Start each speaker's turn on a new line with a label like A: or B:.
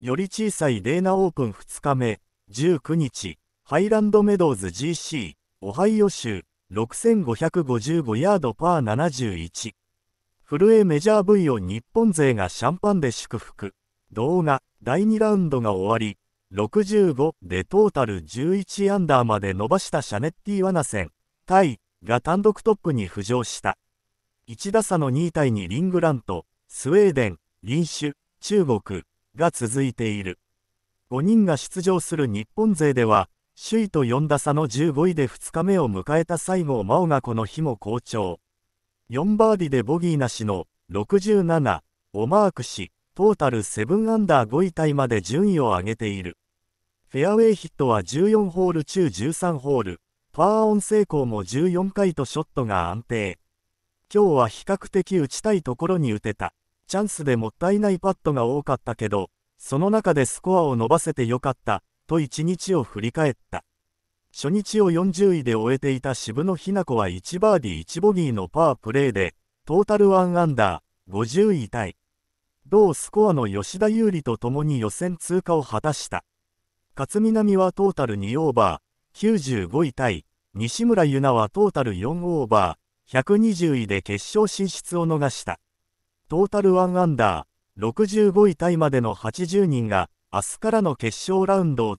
A: より小さいレーナオープン2日目、19日、ハイランドメドウズ GC、オハイオ州、6555ヤードパー71。古江メジャー V を日本勢がシャンパンで祝福。動画、第2ラウンドが終わり、65でトータル11アンダーまで伸ばしたシャネッティ・ワナセン、タイが単独トップに浮上した。1打差の2位タイにリングラント、スウェーデン、リンシュ、中国、が続いている。5人が出場する日本勢では、首位と4打差の15位で2日目を迎えた西郷真央がこの日も好調。4バーディでボギーなしの67をマークし、トータル7アンダー5位タイまで順位を上げている。フェアウェイヒットは14ホール中13ホール、パーオン成功も14回とショットが安定。今日は比較的打ちたいところに打てた。チャンスでもったいないパットが多かったけど、その中でスコアを伸ばせてよかった、と一日を振り返った。初日を40位で終えていた渋野日向子は1バーディー1ボギーのパープレーで、トータル1アンダー、50位タイ。同スコアの吉田優利と共に予選通過を果たした。勝みなみはトータル2オーバー、95位タイ。西村優菜はトータル4オーバー、120位で決勝進出を逃した。トータル1アンダー、65位タイまでの80人が、明日からの決勝ラウンドを